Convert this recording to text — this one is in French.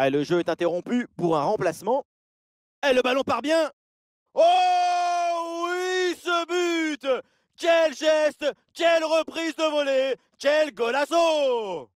Allez, ah, le jeu est interrompu pour un remplacement. Et eh, le ballon part bien. Oh oui, ce but Quel geste Quelle reprise de volée Quel golazo